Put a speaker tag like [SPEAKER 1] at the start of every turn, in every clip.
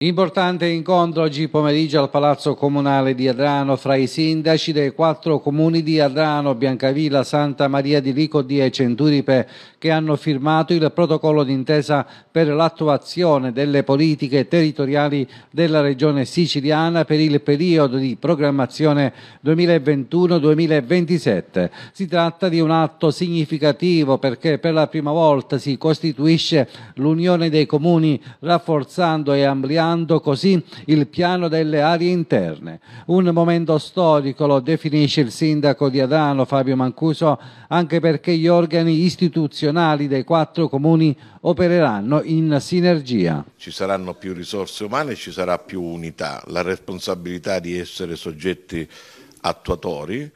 [SPEAKER 1] Importante incontro oggi pomeriggio al Palazzo Comunale di Adrano fra i sindaci dei quattro comuni di Adrano, Biancavilla, Santa Maria di Licodie e Centuripe che hanno firmato il protocollo d'intesa per l'attuazione delle politiche territoriali della regione siciliana per il periodo di programmazione 2021-2027. Si tratta di un atto significativo perché per la prima volta si costituisce l'Unione dei Comuni rafforzando e ampliando ampliando così il piano delle aree interne. Un momento storico lo definisce il sindaco di Adano Fabio Mancuso anche perché gli organi istituzionali dei quattro comuni opereranno in sinergia.
[SPEAKER 2] Ci saranno più risorse umane, ci sarà più unità, la responsabilità di essere soggetti attuatori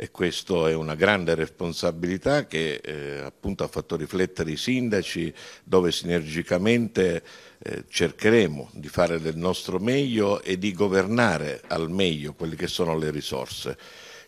[SPEAKER 2] e questa è una grande responsabilità che eh, appunto ha fatto riflettere i sindaci dove sinergicamente eh, cercheremo di fare del nostro meglio e di governare al meglio quelle che sono le risorse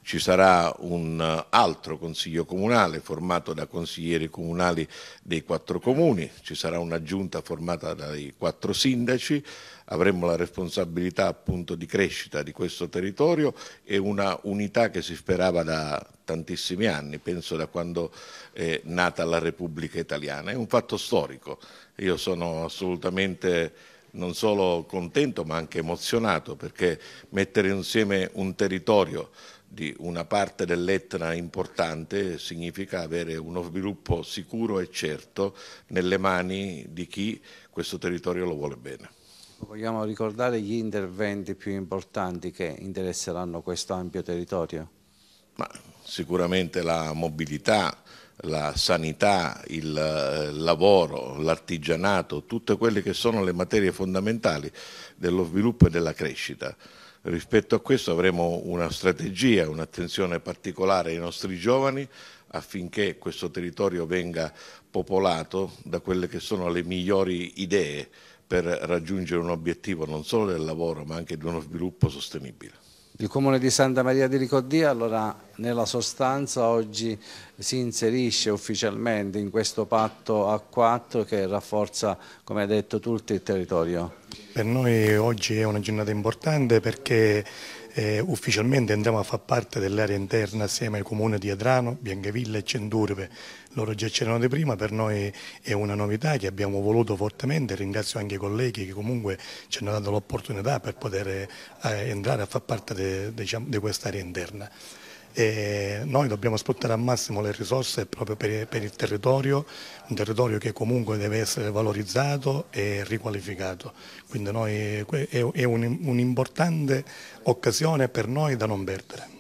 [SPEAKER 2] ci sarà un altro Consiglio Comunale formato da consiglieri comunali dei quattro comuni, ci sarà una giunta formata dai quattro sindaci, avremo la responsabilità appunto di crescita di questo territorio e una unità che si sperava da tantissimi anni, penso da quando è nata la Repubblica Italiana. È un fatto storico, io sono assolutamente non solo contento ma anche emozionato perché mettere insieme un territorio di una parte dell'Etna importante significa avere uno sviluppo sicuro e certo nelle mani di chi questo territorio lo vuole bene.
[SPEAKER 1] Vogliamo ricordare gli interventi più importanti che interesseranno questo ampio territorio?
[SPEAKER 2] Ma sicuramente la mobilità, la sanità, il eh, lavoro, l'artigianato, tutte quelle che sono le materie fondamentali dello sviluppo e della crescita. Rispetto a questo avremo una strategia, un'attenzione particolare ai nostri giovani affinché questo territorio venga popolato da quelle che sono le migliori idee per raggiungere un obiettivo non solo del lavoro ma anche di uno sviluppo sostenibile. Il Comune di Santa Maria di Ricoddia
[SPEAKER 1] allora nella sostanza oggi si inserisce ufficialmente in questo patto A4 che rafforza, come hai detto, tutto il territorio?
[SPEAKER 3] Per noi oggi è una giornata importante perché eh, ufficialmente andiamo a far parte dell'area interna assieme ai comuni di Adrano, Biancavilla e Centurpe. Loro già c'erano di prima, per noi è una novità che abbiamo voluto fortemente, ringrazio anche i colleghi che comunque ci hanno dato l'opportunità per poter eh, entrare a far parte diciamo, di diciamo, quest'area interna. E noi dobbiamo sfruttare al massimo le risorse proprio per, per, il territorio, un territorio che comunque deve essere valorizzato e riqualificato. Quindi noi, è, un'importante un occasione per noi da non perdere.